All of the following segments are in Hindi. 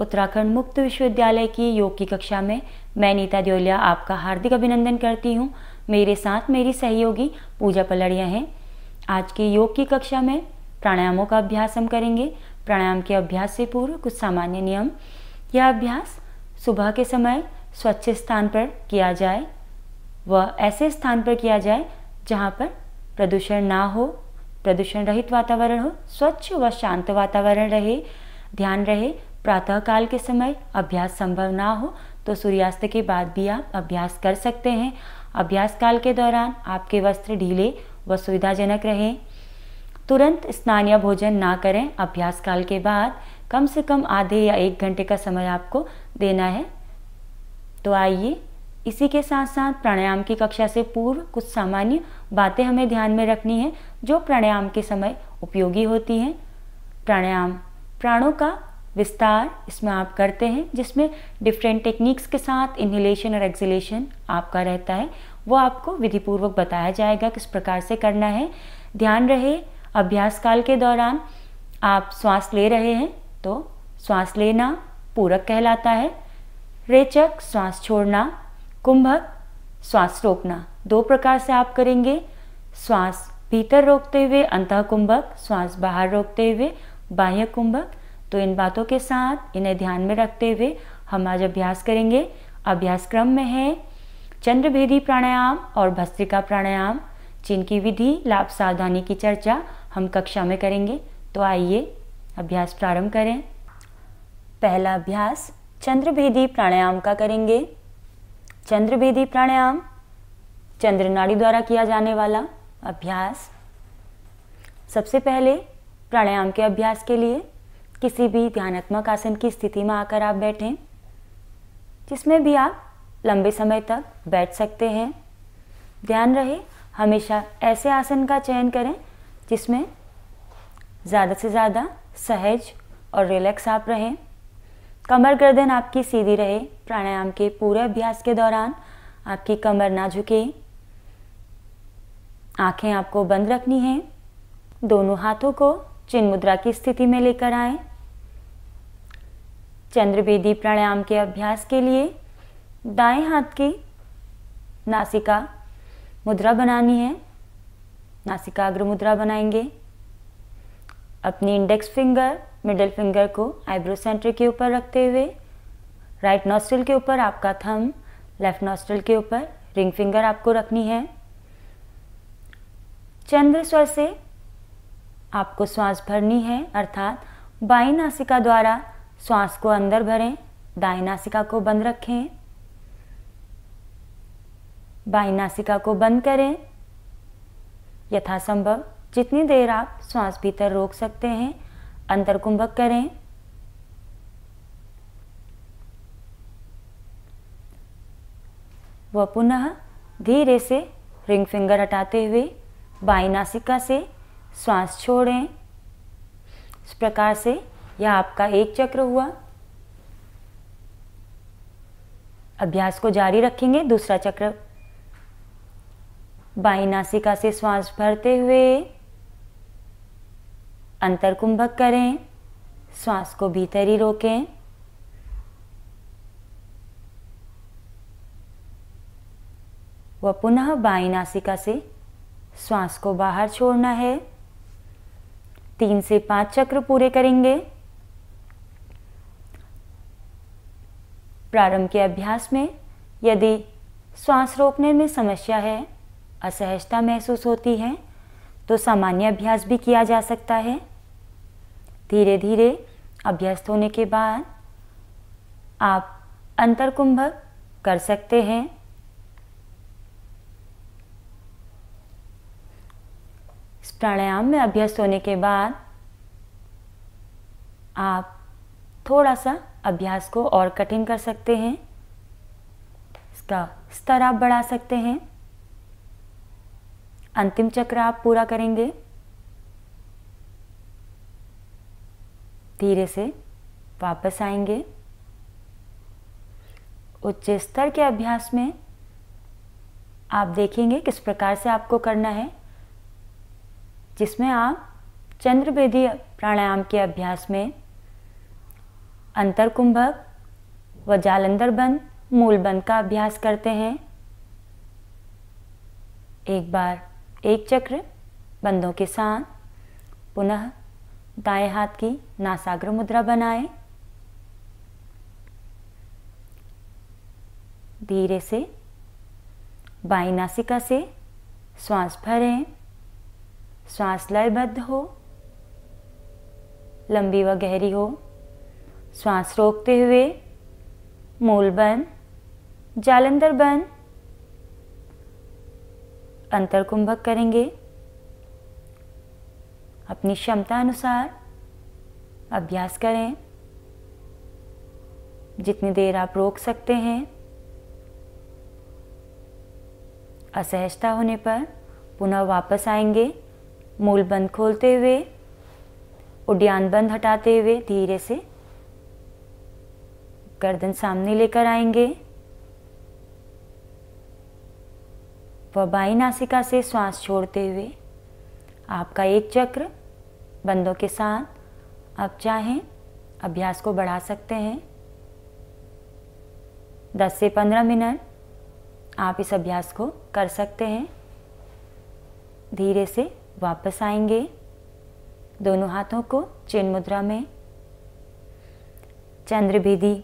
उत्तराखंड मुक्त विश्वविद्यालय की योग की कक्षा में मैं नीता द्योलिया आपका हार्दिक अभिनंदन करती हूँ मेरे साथ मेरी सहयोगी पूजा पलड़िया हैं आज की योग की कक्षा में प्राणायामों का अभ्यास हम करेंगे प्राणायाम के अभ्यास से पूर्व कुछ सामान्य नियम यह अभ्यास सुबह के समय स्वच्छ स्थान पर किया जाए व ऐसे स्थान पर किया जाए जहाँ पर प्रदूषण ना हो प्रदूषण रहित वातावरण हो स्वच्छ व वा शांत वातावरण रहे ध्यान रहे प्रातःकाल के समय अभ्यास संभव ना हो तो सूर्यास्त के बाद भी आप अभ्यास कर सकते हैं अभ्यास काल के दौरान आपके वस्त्र ढीले व सुविधाजनक रहें तुरंत स्नान या भोजन ना करें अभ्यास काल के बाद कम से कम आधे या एक घंटे का समय आपको देना है तो आइए इसी के साथ साथ प्राणायाम की कक्षा से पूर्व कुछ सामान्य बातें हमें ध्यान में रखनी है जो प्राणायाम के समय उपयोगी होती हैं प्राणायाम प्राणों का विस्तार इसमें आप करते हैं जिसमें डिफरेंट टेक्निक्स के साथ इन्हीलेशन और एक्सिलेशन आपका रहता है वो आपको विधिपूर्वक बताया जाएगा किस प्रकार से करना है ध्यान रहे अभ्यास काल के दौरान आप श्वास ले रहे हैं तो श्वास लेना पूरक कहलाता है रेचक श्वास छोड़ना कुंभक श्वास रोकना दो प्रकार से आप करेंगे श्वास भीतर रोकते हुए अंत कुंभक श्वास बाहर रोकते हुए बाह्य कुंभक तो इन बातों के साथ इन्हें ध्यान में रखते हुए हम आज अभ्यास करेंगे अभ्यास क्रम में है चंद्रभेदी प्राणायाम और भस्त्रिका प्राणायाम जिनकी विधि लाभ सावधानी की चर्चा हम कक्षा में करेंगे तो आइए अभ्यास प्रारंभ करें पहला अभ्यास चंद्रभेदी प्राणायाम का करेंगे चंद्रभेदी प्राणायाम चंद्र नाड़ी द्वारा किया जाने वाला अभ्यास सबसे पहले प्राणायाम के अभ्यास के लिए किसी भी ध्यानात्मक आसन की स्थिति में आकर आप बैठें जिसमें भी आप लंबे समय तक बैठ सकते हैं ध्यान रहे हमेशा ऐसे आसन का चयन करें जिसमें ज़्यादा से ज़्यादा सहज और रिलैक्स आप रहें कमर गर्दन आपकी सीधी रहे प्राणायाम के पूरे अभ्यास के दौरान आपकी कमर ना झुके आंखें आपको बंद रखनी हैं दोनों हाथों को चिन मुद्रा की स्थिति में लेकर आएं चंद्रवेदी प्राणायाम के अभ्यास के लिए दाएं हाथ की नासिका मुद्रा बनानी है नासिकाग्र मुद्रा बनाएंगे अपनी इंडेक्स फिंगर मिडिल फिंगर को आईब्रो सेंटर के ऊपर रखते हुए राइट नॉस्ट्रल के ऊपर आपका थम लेफ्ट नॉस्ट्रल के ऊपर रिंग फिंगर आपको रखनी है चंद्र स्वर से आपको श्वास भरनी है अर्थात बाई नासिका द्वारा श्वास को अंदर भरें दाई नासिका को बंद रखें बाई नासिका को बंद करें यथासंभव जितनी देर आप श्वास भीतर रोक सकते हैं अंतर कुंभक करें वह पुनः धीरे से रिंग फिंगर हटाते हुए बाई नासिका से श्वास छोड़ें इस प्रकार से यह आपका एक चक्र हुआ अभ्यास को जारी रखेंगे दूसरा चक्र बाई नासिका से श्वास भरते हुए अंतर कुंभक करें श्वास को भीतर ही रोकें व पुनः बाई नासिका से श्वास को बाहर छोड़ना है तीन से पांच चक्र पूरे करेंगे प्रारंभ के अभ्यास में यदि श्वास रोकने में समस्या है असहजता महसूस होती है तो सामान्य अभ्यास भी किया जा सकता है धीरे धीरे अभ्यस्त होने के बाद आप अंतर कुंभक कर सकते हैं इस प्राणायाम में अभ्यस्त होने के बाद आप थोड़ा सा अभ्यास को और कठिन कर सकते हैं इसका स्तर आप बढ़ा सकते हैं अंतिम चक्र आप पूरा करेंगे धीरे से वापस आएंगे उच्च स्तर के अभ्यास में आप देखेंगे किस प्रकार से आपको करना है जिसमें आप चंद्रवेदी प्राणायाम के अभ्यास में अंतर कुंभक व जालंधर बंद मूल बंद का अभ्यास करते हैं एक बार एक चक्र बंदों के साथ पुनः दाएं हाथ की नासाग्र मुद्रा बनाएं धीरे से बाई नासिका से श्वास भरें श्वास लयबद्ध हो लंबी व गहरी हो श्वास रोकते हुए मूल बंद जालंधर बंद अंतर कुंभक करेंगे अपनी क्षमता अनुसार अभ्यास करें जितनी देर आप रोक सकते हैं असहजता होने पर पुनः वापस आएंगे मूल बंद खोलते हुए उड्यान बंद हटाते हुए धीरे से गर्दन सामने लेकर आएंगे व बाई नासिका से श्वास छोड़ते हुए आपका एक चक्र बंदों के साथ आप चाहें अभ्यास को बढ़ा सकते हैं 10 से 15 मिनट आप इस अभ्यास को कर सकते हैं धीरे से वापस आएंगे दोनों हाथों को चिन्ह मुद्रा में चंद्रभेदी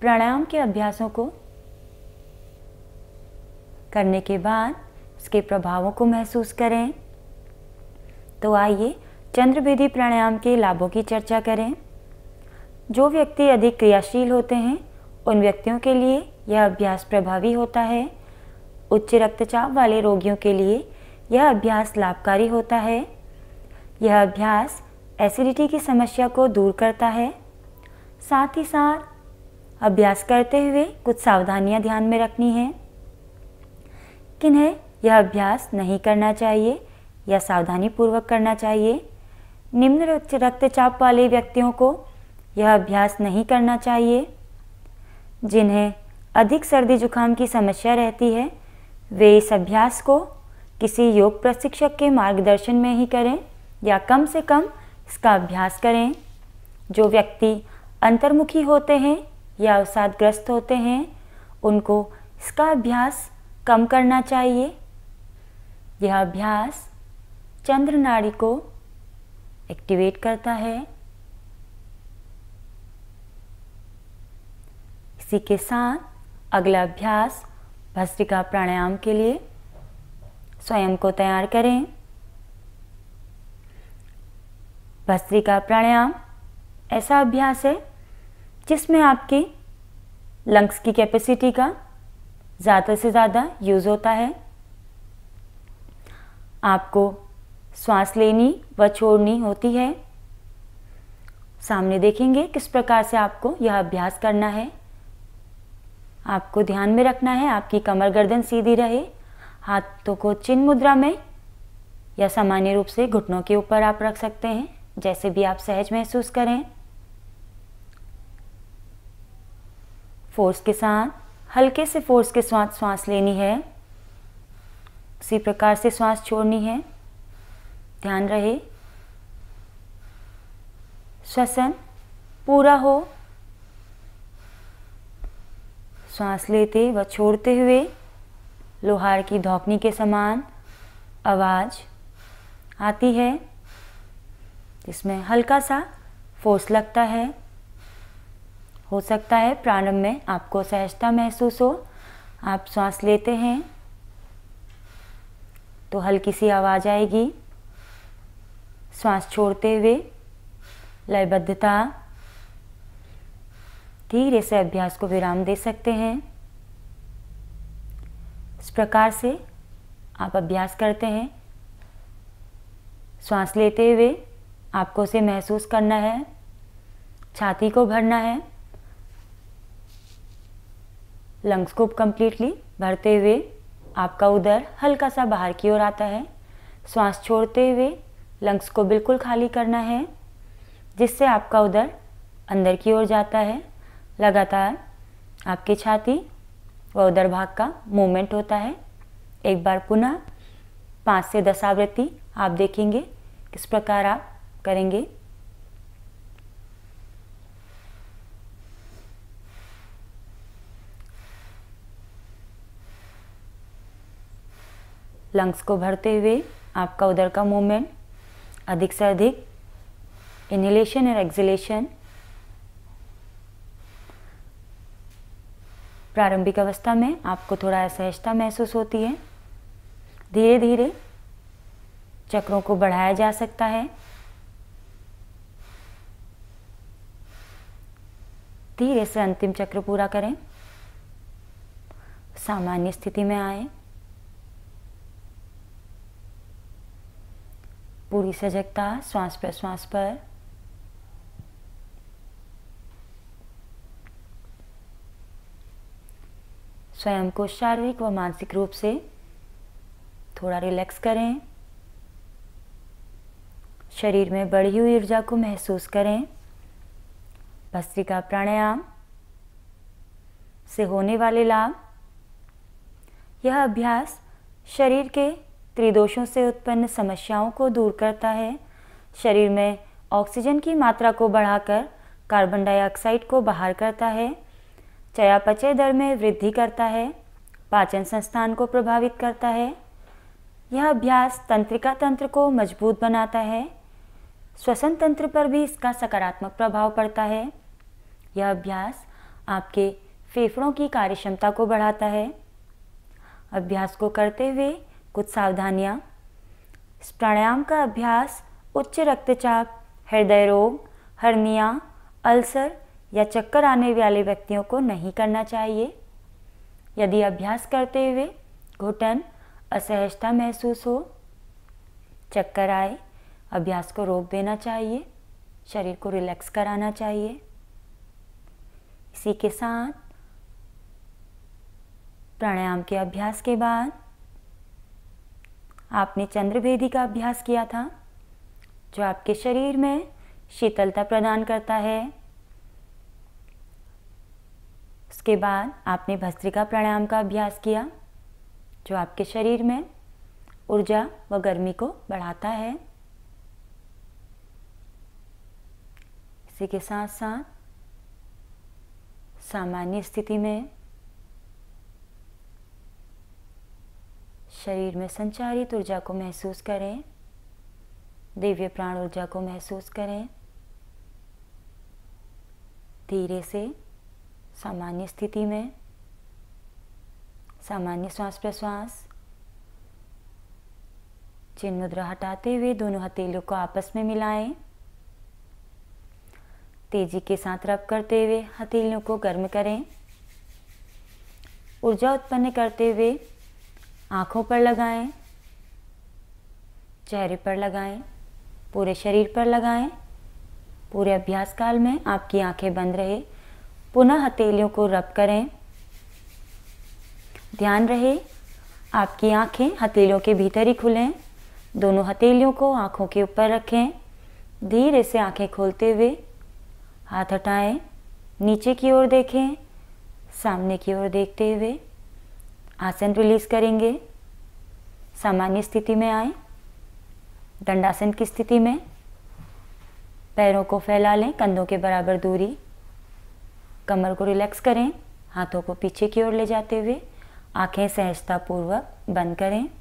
प्राणायाम के अभ्यासों को करने के बाद इसके प्रभावों को महसूस करें तो आइए चंद्रभेदी प्राणायाम के लाभों की चर्चा करें जो व्यक्ति अधिक क्रियाशील होते हैं उन व्यक्तियों के लिए यह अभ्यास प्रभावी होता है उच्च रक्तचाप वाले रोगियों के लिए यह अभ्यास लाभकारी होता है यह अभ्यास एसिडिटी की समस्या को दूर करता है साथ ही साथ अभ्यास करते हुए कुछ सावधानियां ध्यान में रखनी है किन्हें यह अभ्यास नहीं करना चाहिए या सावधानी पूर्वक करना चाहिए निम्न रक्तचाप वाले व्यक्तियों को यह अभ्यास नहीं करना चाहिए जिन्हें अधिक सर्दी जुकाम की समस्या रहती है वे इस अभ्यास को किसी योग प्रशिक्षक के मार्गदर्शन में ही करें या कम से कम इसका अभ्यास करें जो व्यक्ति अंतर्मुखी होते हैं या अवसादग्रस्त होते हैं उनको इसका अभ्यास कम करना चाहिए यह अभ्यास चंद्र नाड़ी को एक्टिवेट करता है इसी के साथ अगला अभ्यास भस्त्रिका प्राणायाम के लिए स्वयं को तैयार करें भस्त्रिका प्राणायाम ऐसा अभ्यास है जिसमें आपके लंग्स की कैपेसिटी का ज़्यादा से ज़्यादा यूज़ होता है आपको सांस लेनी व छोड़नी होती है सामने देखेंगे किस प्रकार से आपको यह अभ्यास करना है आपको ध्यान में रखना है आपकी कमर गर्दन सीधी रहे हाथों को चिन मुद्रा में या सामान्य रूप से घुटनों के ऊपर आप रख सकते हैं जैसे भी आप सहज महसूस करें फोर्स के साथ हल्के से फोर्स के साथ सांस लेनी है उसी प्रकार से सांस छोड़नी है ध्यान रहे श्वसन पूरा हो सांस लेते व छोड़ते हुए लोहार की धोपनी के समान आवाज़ आती है जिसमें हल्का सा फोर्स लगता है हो सकता है प्रारंभ में आपको सहजता महसूस हो आप सांस लेते हैं तो हल्की सी आवाज़ आएगी सांस छोड़ते हुए लयबद्धता धीरे से अभ्यास को विराम दे सकते हैं इस प्रकार से आप अभ्यास करते हैं श्वास लेते हुए आपको उसे महसूस करना है छाती को भरना है लंग्स को कम्प्लीटली भरते हुए आपका उधर हल्का सा बाहर की ओर आता है श्वास छोड़ते हुए लंग्स को बिल्कुल खाली करना है जिससे आपका उधर अंदर की ओर जाता है लगातार आपकी छाती व उधर भाग का मूवमेंट होता है एक बार पुनः पाँच से दस आवृत्ति आप देखेंगे किस प्रकार आप करेंगे लंग्स को भरते हुए आपका उधर का मूवमेंट अधिक से अधिक इनहेलेशन और एक्सिलेशन प्रारंभिक अवस्था में आपको थोड़ा असहजता महसूस होती है धीरे धीरे चक्रों को बढ़ाया जा सकता है धीरे से अंतिम चक्र पूरा करें सामान्य स्थिति में आएं पूरी सजगता श्वास प्रश्वास पर स्वयं को शारीरिक व मानसिक रूप से थोड़ा रिलैक्स करें शरीर में बढ़ी हुई ऊर्जा को महसूस करें भस्त्रिका प्राणायाम से होने वाले लाभ यह अभ्यास शरीर के त्रिदोषों से उत्पन्न समस्याओं को दूर करता है शरीर में ऑक्सीजन की मात्रा को बढ़ाकर कार्बन डाइऑक्साइड को बाहर करता है चयापचय दर में वृद्धि करता है पाचन संस्थान को प्रभावित करता है यह अभ्यास तंत्रिका तंत्र को मजबूत बनाता है श्वसन तंत्र पर भी इसका सकारात्मक प्रभाव पड़ता है यह अभ्यास आपके फेफड़ों की कार्यक्षमता को बढ़ाता है अभ्यास को करते हुए कुछ सावधानियाँ इस प्राणायाम का अभ्यास उच्च रक्तचाप हृदय रोग हर्निया अल्सर या चक्कर आने वाले व्यक्तियों को नहीं करना चाहिए यदि अभ्यास करते हुए घुटन असहजता महसूस हो चक्कर आए अभ्यास को रोक देना चाहिए शरीर को रिलैक्स कराना चाहिए इसी के साथ प्राणायाम के अभ्यास के बाद आपने चंद्रभेदी का अभ्यास किया था जो आपके शरीर में शीतलता प्रदान करता है उसके बाद आपने भस्त्रिका प्राणायाम का अभ्यास किया जो आपके शरीर में ऊर्जा व गर्मी को बढ़ाता है इसी के साथ साथ सामान्य स्थिति में शरीर में संचारित ऊर्जा को महसूस करें दिव्य प्राण ऊर्जा को महसूस करें धीरे से सामान्य स्थिति में सामान्य श्वास प्रश्वास चिन्ह मुद्रा हटाते हुए दोनों हथेलियों को आपस में मिलाएं तेजी के साथ रब करते हुए हथेलियों को गर्म करें ऊर्जा उत्पन्न करते हुए आँखों पर लगाएं चेहरे पर लगाएं पूरे शरीर पर लगाएं पूरे अभ्यास काल में आपकी आंखें बंद रहे पुनः हथेलियों को रब करें ध्यान रहे आपकी आंखें हथेलियों के भीतर ही खुलें दोनों हथेलियों को आंखों के ऊपर रखें धीरे से आंखें खोलते हुए हाथ हटाएं नीचे की ओर देखें सामने की ओर देखते हुए आसन रिलीज करेंगे सामान्य स्थिति में आए दंडासन की स्थिति में पैरों को फैला लें कंधों के बराबर दूरी कमर को रिलैक्स करें हाथों को पीछे की ओर ले जाते हुए आंखें सहजतापूर्वक बंद करें